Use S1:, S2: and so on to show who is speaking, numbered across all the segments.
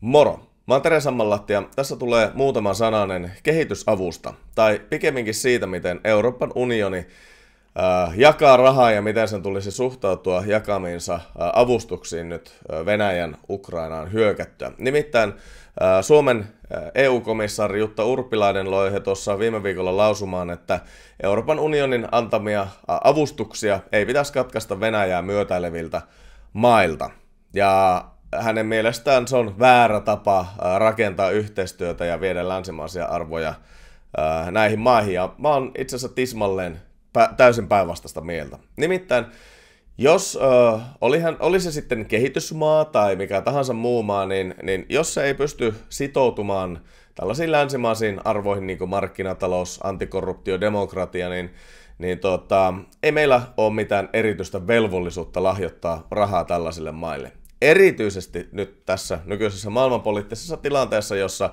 S1: Moro! Mä oon Tere Sammanlahti ja tässä tulee muutama sananen kehitysavusta, tai pikemminkin siitä, miten Euroopan unioni äh, jakaa rahaa ja miten sen tulisi suhtautua jakamiinsa äh, avustuksiin nyt äh, Venäjän Ukrainaan hyökättyä. Nimittäin äh, Suomen äh, EU-komissaari Jutta Urpilainen loi he tuossa viime viikolla lausumaan, että Euroopan unionin antamia äh, avustuksia ei pitäisi katkaista Venäjää myötäileviltä mailta. Ja hänen mielestään se on väärä tapa äh, rakentaa yhteistyötä ja viedä länsimaisia arvoja äh, näihin maihin. Ja mä oon itse asiassa tismalleen täysin päinvastaista mieltä. Nimittäin, jos ö, äh, olihan, oli se sitten kehitysmaa tai mikä tahansa muu maa, niin, niin jos se ei pysty sitoutumaan tällaisiin länsimaisiin arvoihin, niin kuin markkinatalous, antikorruptio, demokratia, niin, niin tota, ei meillä ole mitään erityistä velvollisuutta lahjoittaa rahaa tällaisille maille. Erityisesti nyt tässä nykyisessä maailmanpoliittisessa tilanteessa, jossa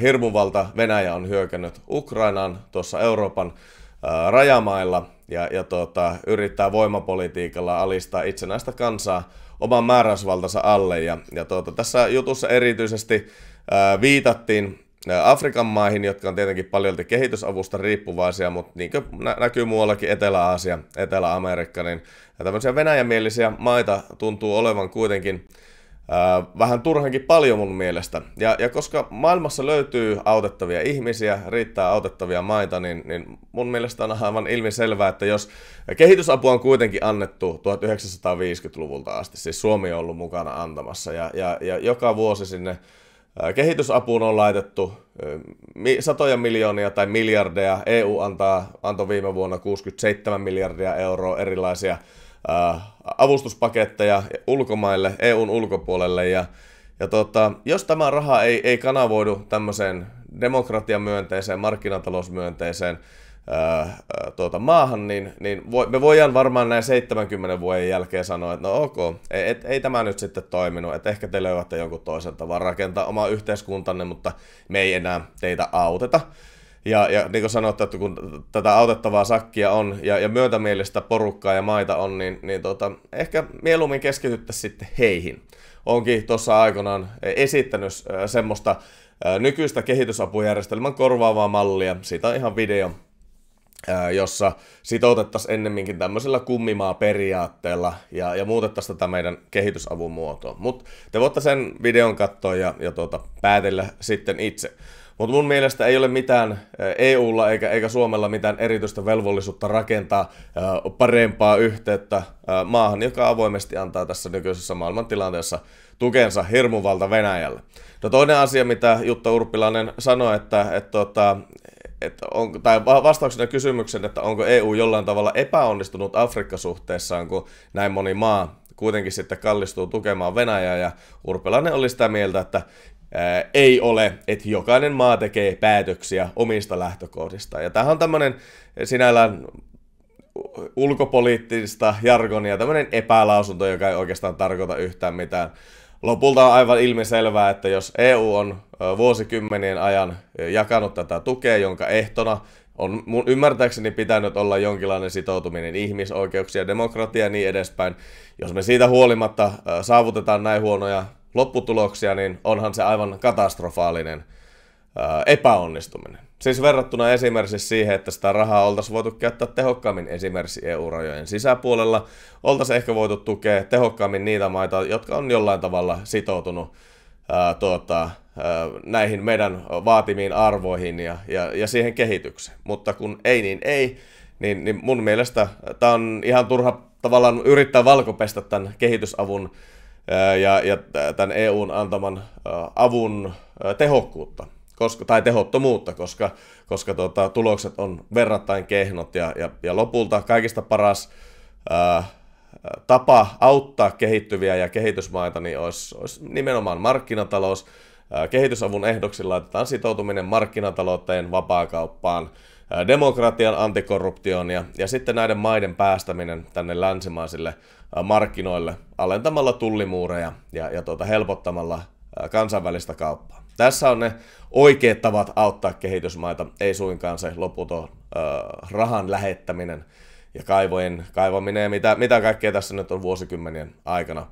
S1: hirmuvalta Venäjä on hyökännyt Ukrainaan tuossa Euroopan rajamailla ja, ja tuota, yrittää voimapolitiikalla alistaa itsenäistä kansaa oman määräysvaltansa alle. Ja, ja tuota, tässä jutussa erityisesti ää, viitattiin Afrikan maihin, jotka on tietenkin paljon kehitysavusta riippuvaisia, mutta niin kuin näkyy muuallakin Etelä-Aasia, Etelä-Amerikka, niin tämmöisiä venäjämielisiä maita tuntuu olevan kuitenkin vähän turhankin paljon mun mielestä. Ja, ja koska maailmassa löytyy autettavia ihmisiä, riittää autettavia maita, niin, niin mun mielestä on aivan ilmiselvää, että jos kehitysapua on kuitenkin annettu 1950-luvulta asti, siis Suomi on ollut mukana antamassa, ja, ja, ja joka vuosi sinne Kehitysapuun on laitettu satoja miljoonia tai miljardeja. EU antaa, antoi viime vuonna 67 miljardia euroa erilaisia avustuspaketteja ulkomaille, EUn ulkopuolelle. Ja, ja tota, jos tämä raha ei, ei kanavoidu tämmöiseen demokratiamyönteiseen, markkinatalousmyönteiseen ää, tuota, maahan, niin, niin voi, me voidaan varmaan näin 70 vuoden jälkeen sanoa, että no ok, ei, et, ei tämä nyt sitten toiminut, että ehkä te löydätte jonkun toisen tavan rakentaa oma yhteiskuntanne, mutta me ei enää teitä auteta. Ja, ja niin kuin sanottu, että kun tätä autettavaa sakkia on ja, ja myötämielistä porukkaa ja maita on, niin, niin tuota, ehkä mieluummin keskityttäisiin sitten heihin. Onkin tuossa aikanaan esittänyt semmoista nykyistä kehitysapujärjestelmän korvaavaa mallia. Siitä on ihan video jossa sitoutettaisiin ennemminkin tämmöisellä kummimaa-periaatteella ja, ja muutettaisiin tätä meidän kehitysavun muotoa. Mutta te voitte sen videon katsoa ja, ja tuota, päätellä sitten itse. Mutta mun mielestä ei ole mitään EUlla eikä, eikä Suomella mitään erityistä velvollisuutta rakentaa parempaa yhteyttä maahan, joka avoimesti antaa tässä nykyisessä maailmantilanteessa tukensa hirmuvalta Venäjälle. No toinen asia, mitä Jutta Urpilainen sanoi, että, että, että tuota, että onko, tai e vastauksena kysymykseen, että onko EU jollain tavalla epäonnistunut Afrikka-suhteessaan, kun näin moni maa kuitenkin sitten kallistuu tukemaan Venäjää, ja Urpelainen oli sitä mieltä, että ää, ei ole, että jokainen maa tekee päätöksiä omista lähtökohdistaan. Ja tämähän on tämmöinen sinällään ulkopoliittista jargonia, tämmöinen epälausunto, joka ei oikeastaan tarkoita yhtään mitään lopulta on aivan ilmiselvää, että jos EU on vuosikymmenien ajan jakanut tätä tukea, jonka ehtona on mun ymmärtääkseni pitänyt olla jonkinlainen sitoutuminen ihmisoikeuksia, demokratia ja niin edespäin. Jos me siitä huolimatta saavutetaan näin huonoja lopputuloksia, niin onhan se aivan katastrofaalinen epäonnistuminen. Siis verrattuna esimerkiksi siihen, että sitä rahaa oltaisiin voitu käyttää tehokkaammin esimerkiksi EU-rajojen sisäpuolella, oltaisiin ehkä voitu tukea tehokkaammin niitä maita, jotka on jollain tavalla sitoutunut ää, tuota, ää, näihin meidän vaatimiin arvoihin ja, ja, ja siihen kehitykseen. Mutta kun ei, niin ei, niin, niin mun mielestä tämä on ihan turha tavallaan yrittää valkopestä tämän kehitysavun ja, ja tämän EUn antaman avun tehokkuutta koska, tai tehottomuutta, koska, koska tota, tulokset on verrattain kehnot ja, ja, ja lopulta kaikista paras ää, tapa auttaa kehittyviä ja kehitysmaita niin olisi, olisi nimenomaan markkinatalous. Ää, kehitysavun ehdoksi laitetaan sitoutuminen markkinatalouteen, vapaakauppaan, ää, demokratian, antikorruptioon ja, ja sitten näiden maiden päästäminen tänne länsimaisille markkinoille alentamalla tullimuureja ja, ja tuota, helpottamalla kansainvälistä kauppaa. Tässä on ne oikeat tavat auttaa kehitysmaita, ei suinkaan se loputon rahan lähettäminen ja kaivojen kaivaminen ja mitä, mitä kaikkea tässä nyt on vuosikymmenien aikana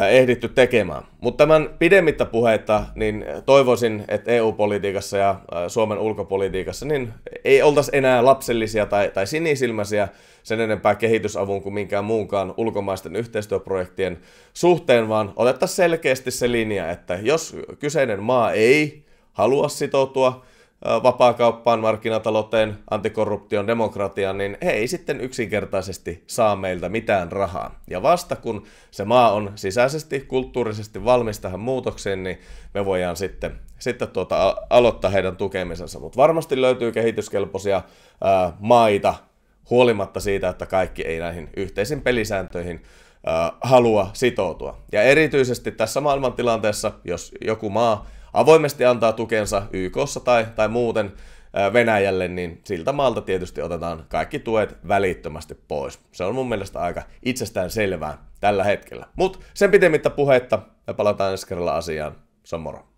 S1: ehditty tekemään. Mutta tämän pidemmittä puheita, niin toivoisin, että EU-politiikassa ja Suomen ulkopolitiikassa niin ei oltaisi enää lapsellisia tai, tai sinisilmäisiä sen enempää kehitysavun kuin minkään muunkaan ulkomaisten yhteistyöprojektien suhteen, vaan otettaisiin selkeästi se linja, että jos kyseinen maa ei halua sitoutua vapaakauppaan, markkinatalouteen, antikorruption, demokratiaan, niin he ei sitten yksinkertaisesti saa meiltä mitään rahaa. Ja vasta kun se maa on sisäisesti, kulttuurisesti valmis tähän muutokseen, niin me voidaan sitten, sitten tuota, aloittaa heidän tukemisensa. Mutta varmasti löytyy kehityskelpoisia ää, maita, huolimatta siitä, että kaikki ei näihin yhteisiin pelisääntöihin halua sitoutua. Ja erityisesti tässä maailmantilanteessa, jos joku maa avoimesti antaa tukensa YKssa tai, tai muuten Venäjälle, niin siltä maalta tietysti otetaan kaikki tuet välittömästi pois. Se on mun mielestä aika itsestään selvää tällä hetkellä. Mutta sen pitemmittä puhetta me palataan ensi kerralla asiaan. Se on moro.